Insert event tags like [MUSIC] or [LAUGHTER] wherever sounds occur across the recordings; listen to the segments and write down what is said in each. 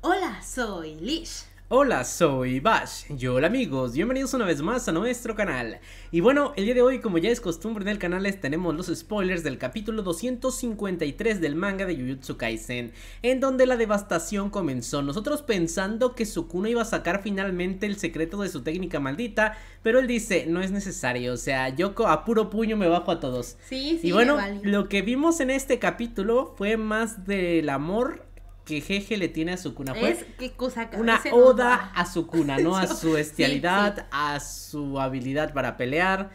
Hola, soy Lish. Hola, soy Bash. Y hola amigos, bienvenidos una vez más a nuestro canal. Y bueno, el día de hoy, como ya es costumbre en el canal, les tenemos los spoilers del capítulo 253 del manga de Jujutsu Kaisen, en donde la devastación comenzó. Nosotros pensando que Sukuna iba a sacar finalmente el secreto de su técnica maldita, pero él dice, no es necesario, o sea, yo a puro puño me bajo a todos. Sí, sí, y bueno, lo que vimos en este capítulo fue más del amor que Jeje le tiene a su cuna. Pues, es una oda a su cuna, ¿no? a [LAUGHS] su bestialidad, a su habilidad para pelear.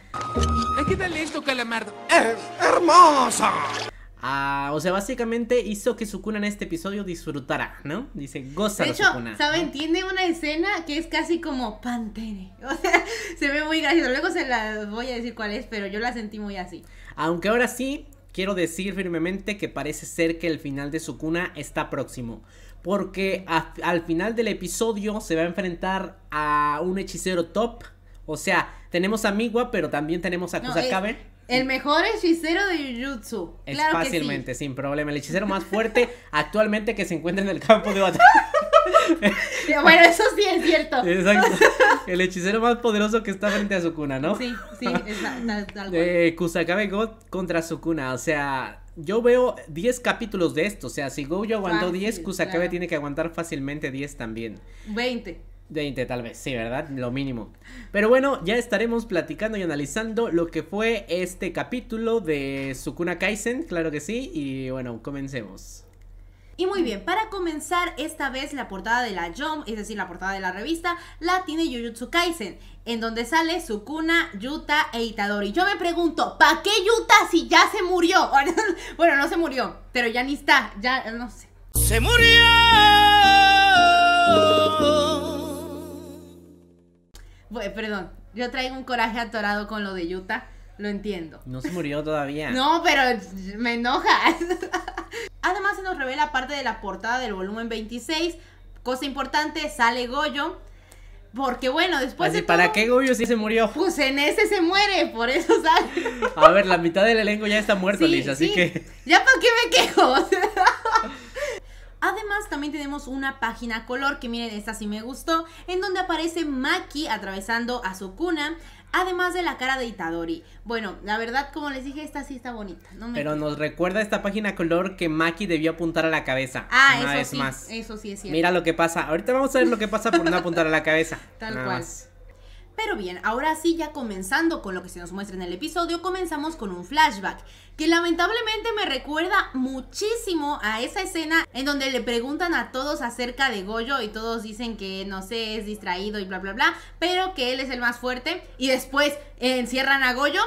¿Qué tal esto, Calamardo? ¡Es hermosa! Ah, o sea, básicamente hizo que su cuna en este episodio disfrutara, ¿no? Dice, goza de hecho, Sukuna. ¿saben? Tiene una escena que es casi como Pantene. [LAUGHS] O sea, se ve muy gracioso. Luego se la voy a decir cuál es, pero yo la sentí muy así. Aunque ahora sí, Quiero decir firmemente que parece ser que el final de su cuna está próximo. Porque al final del episodio se va a enfrentar a un hechicero top. O sea, tenemos a Miwa, pero también tenemos a Kusakabe. el mejor hechicero de Jujutsu. Es fácilmente, sin problema. El hechicero más fuerte [LAUGHS] actualmente que se encuentra en el campo de batalla. [LAUGHS] bueno, eso sí es cierto. Exacto. El hechicero más poderoso que está frente a Sukuna, ¿no? Sí, sí, es algo eh, Kusakabe God contra Sukuna, o sea, yo veo 10 capítulos de esto, o sea, si Gojo aguantó 10, Kusakabe tiene que aguantar fácilmente 10 también. 20. 20 tal vez, sí, ¿verdad? Lo mínimo. Pero bueno, ya estaremos platicando y analizando lo que fue este capítulo de Sukuna Kaisen, claro que sí, y bueno, comencemos. Y muy bien, para comenzar, esta vez la portada de la JOM, es decir, la portada de la revista, la tiene Jujutsu Kaisen, en donde sale Sukuna, Yuta e Itadori. Yo me pregunto, ¿para qué Yuta si ya se murió? [LAUGHS] bueno, no se murió, pero ya ni está, ya no sé. ¡Se murió! Bueno, perdón, yo traigo un coraje atorado con lo de Yuta, lo entiendo. No se murió todavía. No, pero me enoja. [LAUGHS] Además se nos revela parte de la portada del volumen 26. Cosa importante, sale Goyo. Porque bueno, después de ¿Para qué Goyo si se murió? Pues en ese se muere, por eso sale. A ver, la mitad del elenco ya está muerto, lisa así que. Ya para qué me quejo. [LAUGHS] [LAUGHS] Además, también tenemos una página color, que miren, esta sí me gustó, en donde aparece Maki atravesando a su cuna, además de la cara de Itadori. Bueno, la verdad, como les dije, esta sí está bonita. Pero nos recuerda esta página color que Maki debió apuntar a la cabeza. Ah, eso vez sí, más. eso sí es cierto. Mira lo que pasa. Ahorita vamos a ver lo que pasa por no apuntar a la cabeza. [LAUGHS] Tal cual. Pero bien, ahora sí, ya comenzando con lo que se nos muestra en el episodio, comenzamos con un flashback que lamentablemente me recuerda muchísimo a esa escena en donde le preguntan a todos acerca de Goyo y todos dicen que no sé, es distraído y bla bla bla, pero que él es el más fuerte y después encierran a Goyo.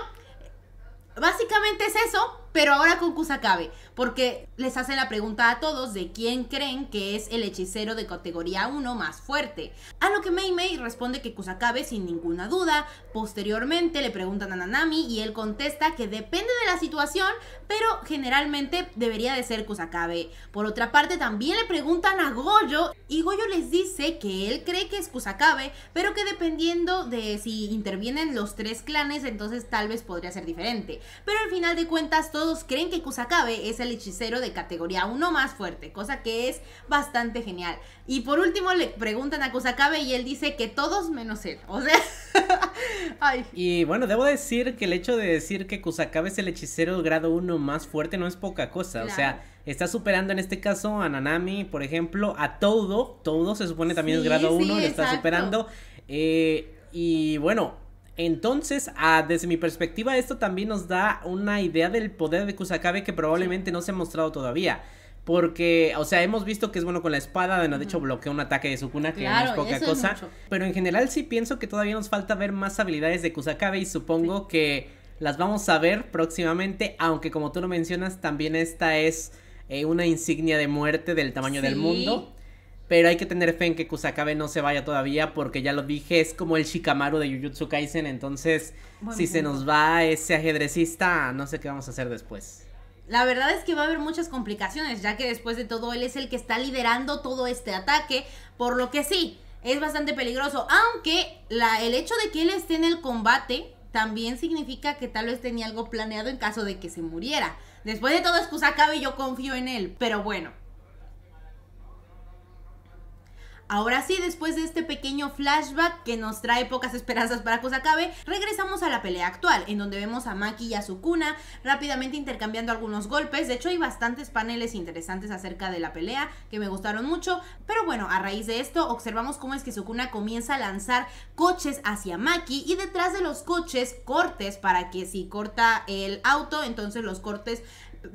Básicamente es eso, pero ahora con Kusakabe porque les hace la pregunta a todos de quién creen que es el hechicero de categoría 1 más fuerte. A lo que Mei Mei responde que Kusakabe sin ninguna duda. Posteriormente le preguntan a Nanami y él contesta que depende de la situación, pero generalmente debería de ser Kusakabe. Por otra parte, también le preguntan a Goyo y Goyo les dice que él cree que es Kusakabe, pero que dependiendo de si intervienen los tres clanes, entonces tal vez podría ser diferente. Pero al final de cuentas, todos creen que Kusakabe es el hechicero de categoría 1 más fuerte, cosa que es bastante genial. Y por último le preguntan a Kusakabe y él dice que todos menos él. O sea, [LAUGHS] Y bueno, debo decir que el hecho de decir que Kusakabe es el hechicero grado 1 más fuerte no es poca cosa. O sea, está superando en este caso a Nanami, por ejemplo, a Todo. Todo se supone también es grado 1, le está superando. Eh, y bueno, entonces, ah, desde mi perspectiva, esto también nos da una idea del poder de Kusakabe que probablemente no se ha mostrado todavía. Porque, o sea, hemos visto que es bueno con la espada, de hecho bloquea un ataque de Sukuna, que no es poca cosa. pero en general sí pienso que todavía nos falta ver más habilidades de Kusakabe y supongo que las vamos a ver próximamente, aunque como tú lo mencionas, también esta es eh, una insignia de muerte del tamaño del mundo. Pero hay que tener fe en que Kusakabe no se vaya todavía, porque ya lo dije, es como el Shikamaru de Jujutsu Kaisen. Entonces, si se nos va ese ajedrecista, no sé qué vamos a hacer después. La verdad es que va a haber muchas complicaciones, ya que después de todo él es el que está liderando todo este ataque, por lo que sí, es bastante peligroso. Aunque la, el hecho de que él esté en el combate también significa que tal vez tenía algo planeado en caso de que se muriera. Después de todo es Kusakabe, yo confío en él, pero bueno. Ahora sí, después de este pequeño flashback que nos trae pocas esperanzas para que regresamos a la pelea actual, en donde vemos a Maki y a Sukuna rápidamente intercambiando algunos golpes. De hecho, hay bastantes paneles interesantes acerca de la pelea que me gustaron mucho. Pero bueno, a raíz de esto, observamos cómo es que Sukuna comienza a lanzar coches hacia Maki y detrás de los coches cortes para que si corta el auto, entonces los cortes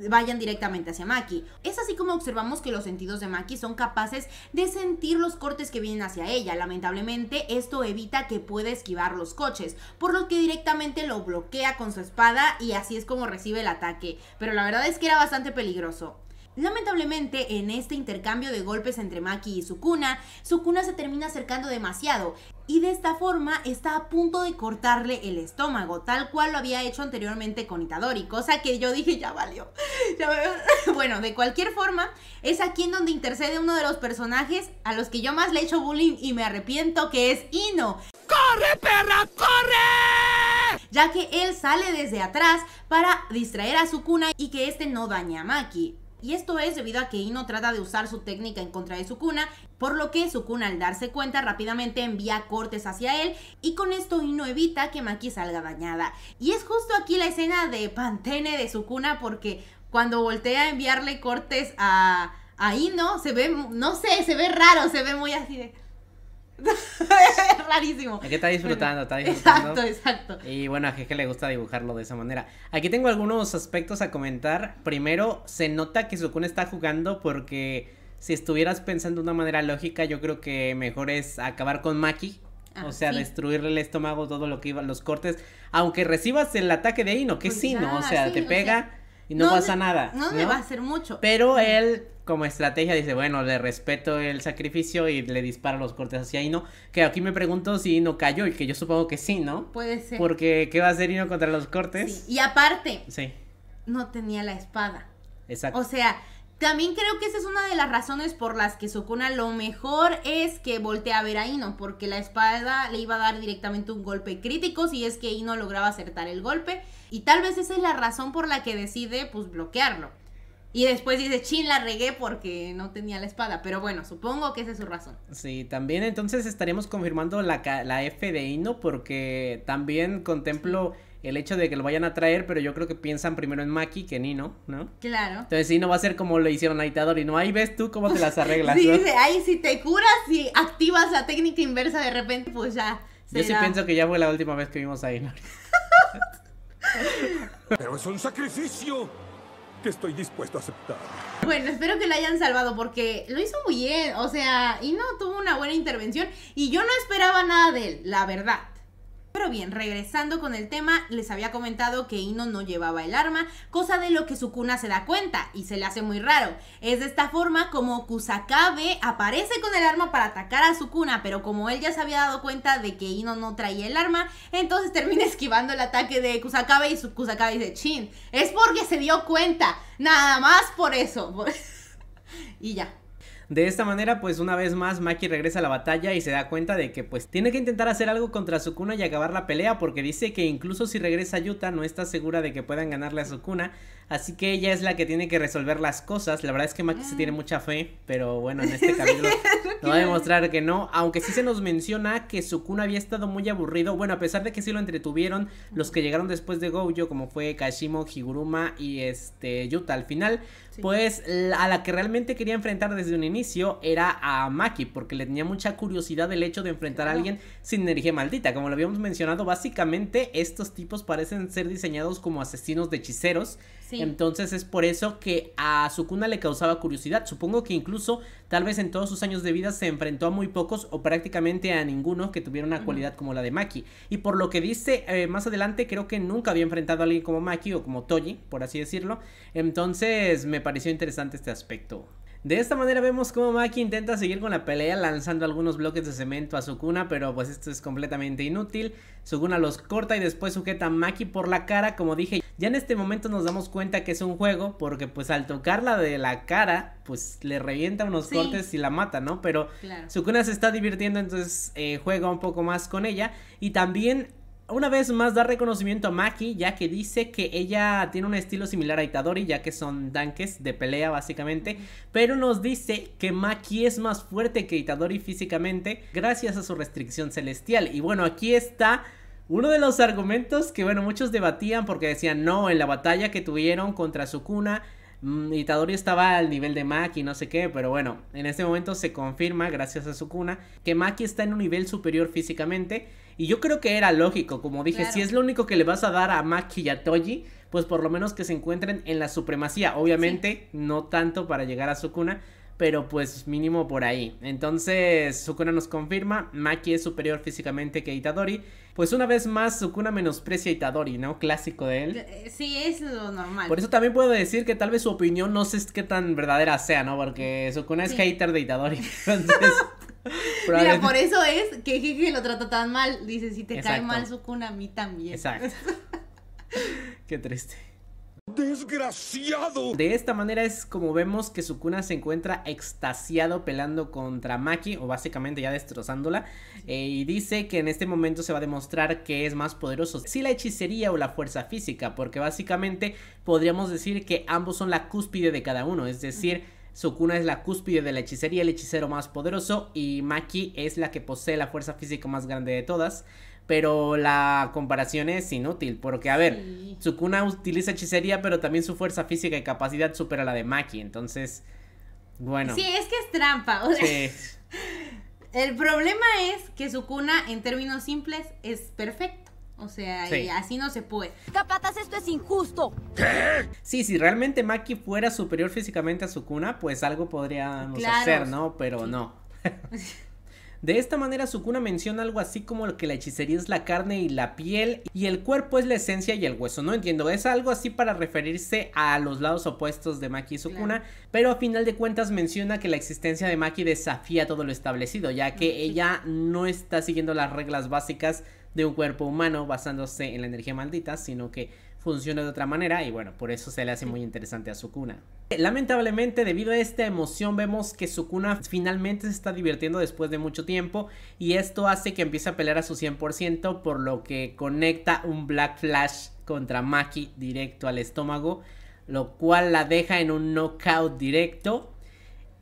vayan directamente hacia Maki. Es así como observamos que los sentidos de Maki son capaces de sentir los cortes que vienen hacia ella. Lamentablemente esto evita que pueda esquivar los coches, por lo que directamente lo bloquea con su espada y así es como recibe el ataque. Pero la verdad es que era bastante peligroso. Lamentablemente, en este intercambio de golpes entre Maki y Sukuna, Sukuna se termina acercando demasiado y de esta forma está a punto de cortarle el estómago, tal cual lo había hecho anteriormente con Itadori, cosa que yo dije ya valió. [LAUGHS] [LAUGHS] bueno, de cualquier forma, es aquí en donde intercede uno de los personajes a los que yo más le echo bullying y me arrepiento, que es Ino. ¡Corre, perra, corre! Ya que él sale desde atrás para distraer a Sukuna y que este no dañe a Maki y esto es debido a que Ino trata de usar su técnica en contra de Sukuna, por lo que Sukuna al darse cuenta rápidamente envía cortes hacia él y con esto Ino evita que Maki salga dañada. Y es justo aquí la escena de Pantene de Sukuna porque cuando voltea a enviarle cortes a, a Ino se ve, no sé, se ve raro, se ve muy así de... [LAUGHS] es rarísimo. Aquí está disfrutando, está [LAUGHS] disfrutando. Exacto, exacto. Y bueno, a Jeje le gusta dibujarlo de esa manera. Aquí tengo algunos aspectos a comentar. Primero, se nota que Sukun está jugando porque si estuvieras pensando de una manera lógica, yo creo que mejor es acabar con Maki. Ah, o sea, destruirle el estómago, todo lo que iba, los cortes. Aunque recibas el ataque de Ino, que pues sí, ¿no? O sea, te pega. y no, pasa nada. No, me va a hacer mucho. Pero él como estrategia dice, bueno, le respeto el sacrificio y le dispara los cortes hacia Ino. Que aquí me pregunto si Ino cayó y que yo supongo que sí, ¿no? Puede ser. Porque ¿qué va a hacer Ino contra los cortes? Y aparte, sí. no tenía la espada. Exacto. O sea, también creo que esa es una de las razones por las que Sukuna lo mejor es que voltea a ver a Ino, porque la espada le iba a dar directamente un golpe crítico si es que Ino lograba acertar el golpe. Y tal vez esa es la razón por la que decide pues bloquearlo. Y después dice, chin, la regué porque no tenía la espada. Pero bueno, supongo que esa es su razón. Sí, también entonces estaremos confirmando la, la F de Ino porque también contemplo el hecho de que lo vayan a traer, pero yo creo que piensan primero en Maki que en Ino, ¿no? Claro. Entonces no va a ser como lo hicieron a Itadori, ¿no? Ahí ves tú cómo te las arreglas. [LAUGHS] sí, dice, ahí si te curas y activas la técnica inversa de repente, pues ya. Yo sí pienso que ya fue la última vez que vimos a Ino. [LAUGHS] pero es un sacrificio que estoy dispuesto a aceptar. Bueno, espero que la hayan salvado porque lo hizo muy bien, o sea, y no tuvo una buena intervención y yo no esperaba nada de él, la verdad. Pero bien, regresando con el tema, les había comentado que Ino no llevaba el arma, cosa de lo que Sukuna se da cuenta y se le hace muy raro. Es de esta forma como Kusakabe aparece con el arma para atacar a Sukuna, pero como él ya se había dado cuenta de que Ino no traía el arma, entonces termina [LAUGHS] esquivando el ataque de Kusakabe y Kusakabe dice, chin, es porque se dio cuenta, nada más por eso. [LAUGHS] y ya, de esta manera, pues una vez más Maki regresa a la batalla y se da cuenta de que pues tiene que intentar hacer algo contra Sukuna y acabar la pelea porque dice que incluso si regresa Yuta no está segura de que puedan ganarle a Sukuna Así que ella es la que tiene que resolver las cosas. La verdad es que Maki se tiene mm. mucha fe, pero bueno, en [LAUGHS] este capítulo [LAUGHS] no va a demostrar que no. Aunque sí se nos menciona que Sukuna había estado muy aburrido. Bueno, a pesar de que sí lo entretuvieron, los que llegaron después de Gojo, como fue Kashimo, Higuruma y este Yuta al final, pues a la que realmente quería enfrentar desde un inicio era a Maki, porque le tenía mucha curiosidad el hecho de enfrentar a alguien sin energía maldita. Como lo habíamos mencionado, básicamente estos tipos parecen ser diseñados como asesinos de hechiceros. Entonces es por eso que a Sukuna le causaba curiosidad. Supongo que incluso tal vez en todos sus años de vida se enfrentó a muy pocos o prácticamente a ninguno que tuviera una cualidad como la de Maki. Y por lo que dice eh, más adelante, creo que nunca había enfrentado a alguien como Maki o como Toji, por así decirlo. Entonces me pareció interesante este aspecto. De esta manera vemos cómo Maki intenta seguir con la pelea lanzando algunos bloques de cemento a Sukuna, pero pues esto es completamente inútil. Sukuna los corta y después sujeta a Maki por la cara, como dije. Ya en este momento nos damos cuenta que es un juego, porque pues al tocarla de la cara, pues le revienta unos cortes y la mata, ¿no? Pero Sukuna se está divirtiendo, entonces eh, juega un poco más con ella. Y también una vez más da reconocimiento a Maki, ya que dice que ella tiene un estilo similar a Itadori, ya que son tanques de pelea básicamente, pero nos dice que Maki es más fuerte que Itadori físicamente gracias a su restricción celestial. Y bueno, aquí está uno de los argumentos que bueno, muchos debatían porque decían, "No, en la batalla que tuvieron contra Sukuna, mm, Itadori estaba al nivel de Maki, no sé qué, pero bueno, en este momento se confirma, gracias a Sukuna, que Maki está en un nivel superior físicamente y yo creo que era lógico, como dije, si es lo único que le vas a dar a Maki y a Toji, pues por lo menos que se encuentren en la supremacía. Obviamente, no tanto para llegar a su cuna, pero pues mínimo por ahí. Entonces Sukuna nos confirma, Maki es superior físicamente que Itadori. Pues una vez más Sukuna menosprecia a Itadori, ¿no? Clásico de él. Eh, eh, sí, es lo normal. Por eso también puedo decir que tal vez su opinión no sé qué tan verdadera sea, ¿no? Porque Sukuna es hater de Itadori. [LAUGHS] Entonces... Mira, por eso es que Jeje lo trata tan mal. Dice, si te cae mal Sukuna, a mí también. Exacto. [LAUGHS] qué triste. ¡Desgraciado! De esta manera es como vemos que Sukuna se encuentra extasiado pelando contra Maki, o básicamente ya destrozándola, eh, y dice que en este momento se va a demostrar que es más poderoso, si la hechicería o la fuerza física, porque básicamente podríamos decir que ambos son la cúspide de cada uno, es decir... Sukuna es la cúspide de la hechicería, el hechicero más poderoso, y Maki es la que posee la fuerza física más grande de todas pero la comparación es inútil, porque a ver, Sukuna utiliza hechicería, pero también su fuerza física y capacidad supera la de Maki, entonces, bueno. Sí, es que es trampa, sí. [LAUGHS] El problema es que Sukuna, en términos simples, es perfecto. O sea, así no se puede. Capatas, esto es injusto. ¿Qué? Sí, si realmente Maki fuera superior físicamente a Sukuna, pues algo podríamos hacer, ¿no? Pero no. [LAUGHS] De esta manera Sukuna menciona algo así como que la hechicería es la carne y la piel y el cuerpo es la esencia y el hueso. No entiendo, es algo así para referirse a los lados opuestos de Maki y Sukuna, pero a final de cuentas menciona que la existencia de Maki desafía todo lo establecido, ya que ella no está siguiendo las reglas básicas de un cuerpo humano basándose en la energía maldita, sino que funciona de otra manera y bueno, por eso se le hace muy interesante a Sukuna. Lamentablemente debido a esta emoción vemos que Sukuna finalmente se está divirtiendo después de mucho tiempo y esto hace que empiece a pelear a su 100% por lo que conecta un Black Flash contra Maki directo al estómago lo cual la deja en un knockout directo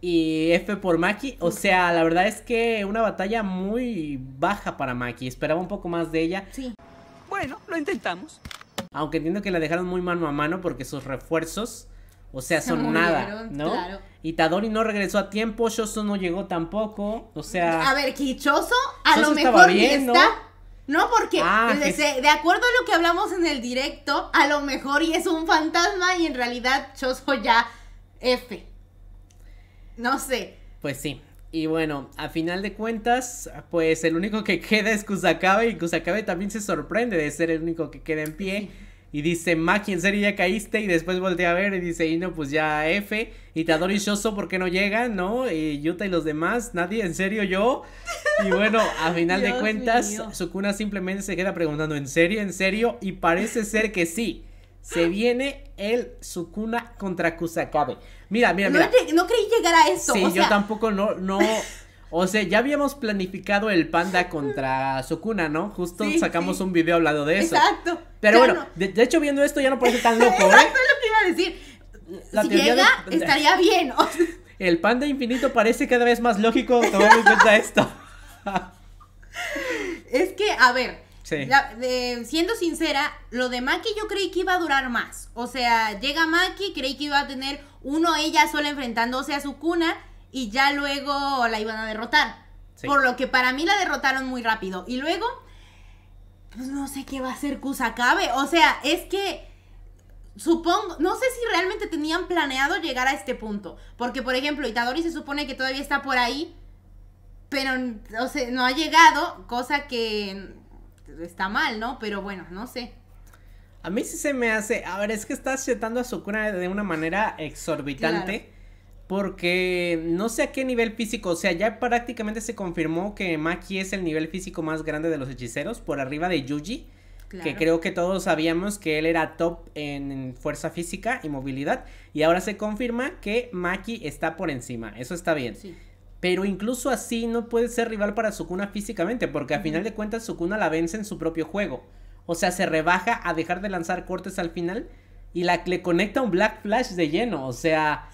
y F por Maki. O sea, la verdad es que una batalla muy baja para Maki. Esperaba un poco más de ella. Sí. Bueno, lo intentamos. Aunque entiendo que la dejaron muy mano a mano porque sus refuerzos o sea, son nada, ¿no? Claro. Tadori no regresó a tiempo, Shoso no llegó tampoco, o sea... A ver, Kichoso a lo mejor está... ¿no? porque ah, de, acuerdo a lo que hablamos en el directo, a lo mejor y es un fantasma y en realidad Shoso ya F. No sé. Pues sí. Y bueno, a final de cuentas, pues el único que queda es Kusakabe y Kusakabe también se sorprende de ser el único que queda en pie. Y dice, Maki, ¿en serio ya caíste? Y después voltea a ver y dice, y no, pues ya F. Y adoro y Shoso, ¿por qué no llegan? ¿No? Y Yuta y los demás, nadie, ¿en serio yo? Y bueno, a final de cuentas, Sukuna simplemente se queda preguntando, ¿en serio? ¿En serio? Y parece ser que sí. Se viene el Sukuna contra Kusakabe. Mira, mira, mira. No, creí llegar a eso. Sí, yo tampoco no, no o sea, ya habíamos planificado el panda contra Sukuna, ¿no? Justo sacamos un video hablado de eso. Exacto. Pero bueno, de, hecho viendo esto ya no parece tan [LAUGHS] loco, ¿eh? Exacto es lo que iba a decir. si llega, estaría bien. El panda infinito parece cada vez más lógico tomando en cuenta esto. [LAUGHS] es que, a ver, siendo sincera, lo de Maki yo creí que iba a durar más. O sea, llega Maki, creí que iba a tener uno ella sola enfrentándose a su cuna y ya luego la iban a derrotar. Por lo que para mí la derrotaron muy rápido. Y luego, pues no sé qué va a hacer Kusakabe. O sea, es que supongo, no sé si realmente tenían planeado llegar a este punto. Porque, por ejemplo, Itadori se supone que todavía está por ahí, pero o sea, no ha llegado, cosa que está mal, ¿no? Pero bueno, no sé. A mí sí se me hace, a ver, es que está chetando a Sukuna de una manera exorbitante porque no sé a qué nivel físico, o sea, ya prácticamente se confirmó que Maki es el nivel físico más grande de los hechiceros, por arriba de Yuji, que creo que todos sabíamos que él era top en fuerza física y movilidad, y ahora se confirma que Maki está por encima, eso está bien. Pero incluso así no puede ser rival para Sukuna físicamente, porque a final de cuentas Sukuna la vence en su propio juego. O sea, se rebaja a dejar de lanzar cortes al final y la, le conecta un Black Flash de lleno. O sea,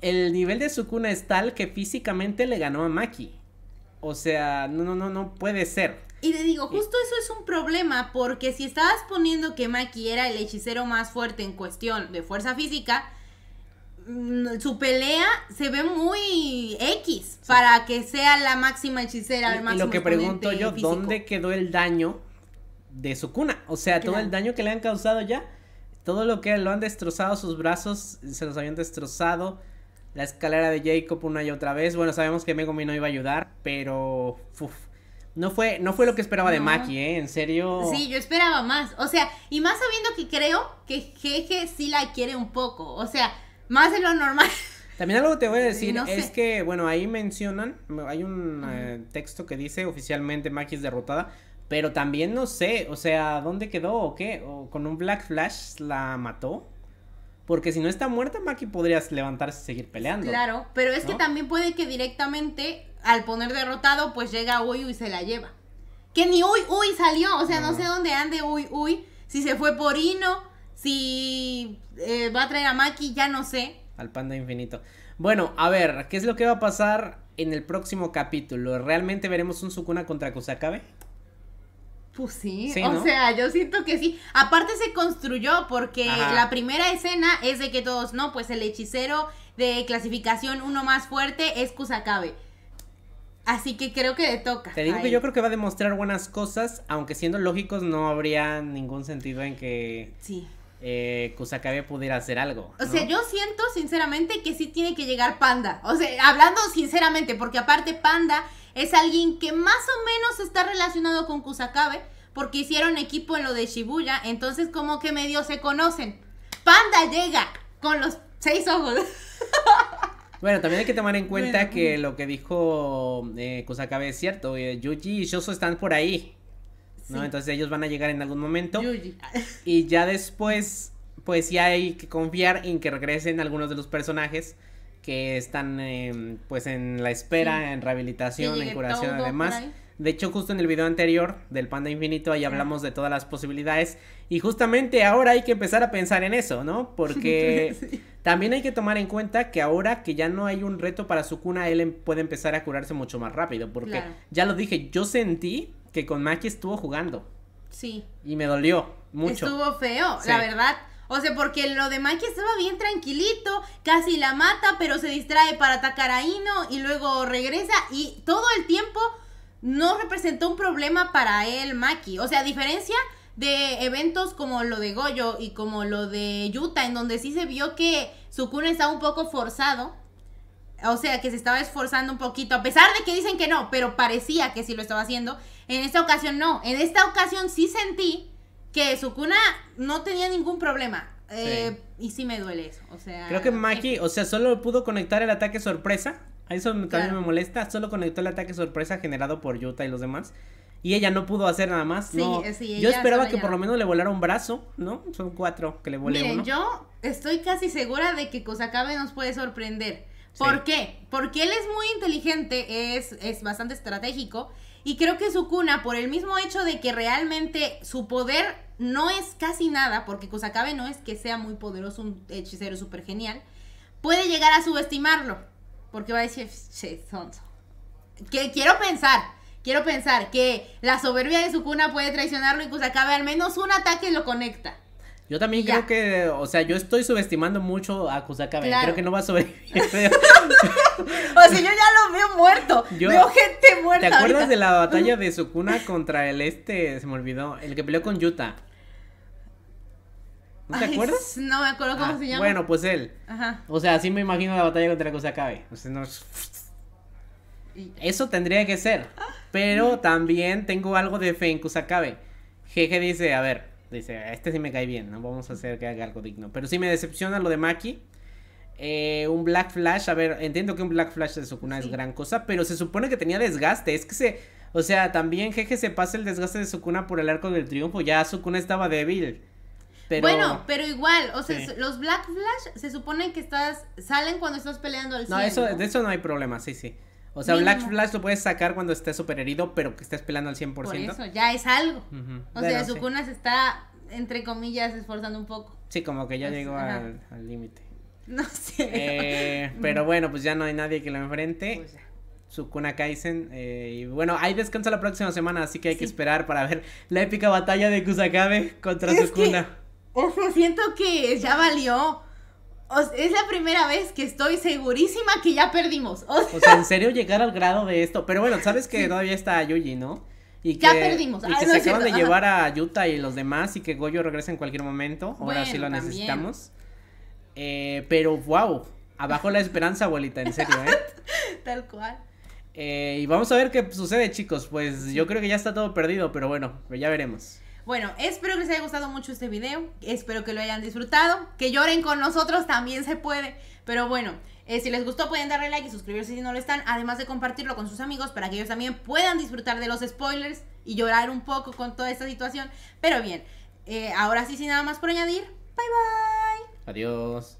el nivel de su cuna es tal que físicamente le ganó a Maki. O sea, no, no, no no puede ser. Y te digo, justo eso es un problema, porque si estabas poniendo que Maki era el hechicero más fuerte en cuestión de fuerza física, mm, su pelea se ve muy X para que sea la máxima hechicera, el máximo y Lo que pregunto yo, ¿dónde quedó el daño de su cuna? O sea, todo el daño que le han causado ya. Todo lo que lo han destrozado, sus brazos se los habían destrozado. La escalera de Jacob una y otra vez. Bueno, sabemos que Megumi no iba a ayudar, pero... No fue, no fue lo que esperaba de Maki, ¿eh? En serio. Sí, yo esperaba más. O sea, y más sabiendo que creo que Jeje sí la quiere un poco. O sea, más de lo normal. También algo te voy a decir es que, bueno, ahí mencionan, hay un eh, texto que dice oficialmente Maki es derrotada, pero también no sé, o sea, ¿dónde quedó o qué? ¿O con un Black Flash la mató? Porque si no está muerta, Maki podrías levantarse y seguir peleando. Claro, pero es que también puede que directamente, al poner derrotado, pues llega Uyu y se la lleva. Que ni Uy Uy salió, o sea, no, sé dónde ande Uy Uy. Si se fue por Hino, si eh, va a traer a Maki, ya no sé. Al panda infinito. Bueno, a ver, ¿qué es lo que va a pasar en el próximo capítulo? ¿Realmente veremos un Sukuna contra Kusakabe? Pues sí, o sea, yo siento que sí. Aparte se construyó porque la primera escena es de que todos, no, pues el hechicero de clasificación uno más fuerte es Kusakabe. Así que creo que le toca. Te digo que yo creo que va a demostrar buenas cosas, aunque siendo lógicos no habría ningún sentido en que... Sí eh, Kusakabe pudiera hacer algo. O sea, yo siento sinceramente que sí tiene que llegar Panda. O sea, hablando sinceramente, porque aparte Panda es alguien que más o menos está relacionado con Kusakabe, porque hicieron equipo en lo de Shibuya, entonces como que medio se conocen. Panda llega con los seis ojos. [LAUGHS] Bueno, también hay que tomar en cuenta que lo que dijo eh, Kusakabe es cierto. Eh, Yuji y Shoso están por ahí. ¿no? Entonces ellos van a llegar en algún momento. [LAUGHS] Y ya después, pues ya hay que confiar en que regresen algunos de los personajes que están em, pues en la espera, en rehabilitación, en curación, además. De hecho, justo en el video anterior del Panda Infinito, ahí hablamos de todas las posibilidades. Y justamente ahora hay que empezar a pensar en eso, ¿no? Porque [LAUGHS] también hay que tomar en cuenta que ahora que ya no hay un reto para su cuna, él em, puede empezar a curarse mucho más rápido. Porque ya lo dije, yo sentí que con Maki estuvo jugando. Sí. Y me dolió mucho. Estuvo feo, la verdad. O sea, porque lo de Maki estaba bien tranquilito, casi la mata, pero se distrae para atacar a Ino y luego regresa y todo el tiempo no representó un problema para él, Maki. O sea, a diferencia de eventos como lo de Goyo y como lo de Yuta, en donde sí se vio que Sukuna estaba un poco forzado. O sea, que se estaba esforzando un poquito, a pesar de que dicen que no, pero parecía que sí lo estaba haciendo. En esta ocasión no. En esta ocasión sí sentí que su cuna no tenía ningún problema. Eh, y sí me duele eso. O sea, Creo que Maki, eh, o sea, solo pudo conectar el ataque sorpresa. A Eso también me molesta. Solo conectó el ataque sorpresa generado por Yuta y los demás. Y ella no pudo hacer nada más. Sí, eh, sí, yo esperaba que por lo menos le volara un brazo, ¿no? Son cuatro que le volé yo estoy casi segura de que Kosakabe nos puede sorprender. ¿Por qué? Porque él es muy inteligente, es, es bastante estratégico. Y creo que Sukuna, por el mismo hecho de que realmente su poder no es casi nada, porque Kusakabe no es que sea muy poderoso, un hechicero súper genial, puede llegar a subestimarlo. Porque va a decir, che, quiero pensar, quiero pensar que la soberbia de Sukuna puede traicionarlo y Kusakabe al menos un ataque lo conecta. Yo también creo que, o sea, yo estoy subestimando mucho a Kusakabe. Creo que no va a sobrevivir. [LAUGHS] o sea, yo ya lo veo muerto. Yo, veo gente muerta. ¿Te acuerdas de la batalla de Sukuna contra el este? Se me olvidó. El que peleó con Yuta. ¿No te acuerdas? No me acuerdo cómo ah, se llama. Bueno, pues él. O sea, así me imagino la batalla contra Kusakabe. Eso tendría que ser. Ah. Pero también tengo algo de fe en Kusakabe. Jeje dice, a ver, dice, este sí me cae bien, ¿no? Vamos a hacer que haga algo digno. Pero sí me decepciona lo de Maki. Eh, un Black Flash, a ver, entiendo que un Black Flash de Sukuna es gran cosa, pero se supone que tenía desgaste, es que se, o sea, también jeje se pasa el desgaste de Sukuna por el arco del triunfo, ya Sukuna estaba débil. Pero... Bueno, pero igual, o sea, los Black Flash se supone que estás, salen cuando estás peleando al No, eso, de eso no hay problema, sí, sí. O sea, Black Flash lo puedes sacar cuando estés súper herido, pero que estés pelando al 100%. Por eso, ya es algo. O sea, su cuna se está, entre comillas, esforzando un poco. Sí, como que ya llegó al límite. No sé. Eh, [LAUGHS] pero bueno, pues ya no hay nadie que lo enfrente. Pues Sukuna Kaisen. Eh, y bueno, ahí descansa la próxima semana, así que hay que esperar para ver la épica batalla de Kusakabe contra es Sukuna. O sea, siento que ya valió es la primera vez que estoy segurísima que ya perdimos. O sea, [LAUGHS] en serio llegar al grado de esto. Pero bueno, sabes que todavía está Yuji, ¿no? Y que, ya perdimos. Ah, que se acaban de llevar a Yuta y los demás y que Goyo regresa en cualquier momento. Ahora sí lo necesitamos. Eh, pero wow, abajo la esperanza, abuelita, en serio, ¿eh? [LAUGHS] Tal cual. Eh, y vamos a ver qué sucede, chicos. Pues yo creo que ya está todo perdido, pero bueno, ya veremos. Bueno, espero que les haya gustado mucho este video. Espero que lo hayan disfrutado. Que lloren con nosotros también se puede. Pero bueno, eh, si les gustó pueden darle like y suscribirse si no lo están. Además de compartirlo con sus amigos para que ellos también puedan disfrutar de los spoilers y llorar un poco con toda esta situación. Pero bien, eh, ahora sí, sin nada más por añadir. Bye bye. Adiós.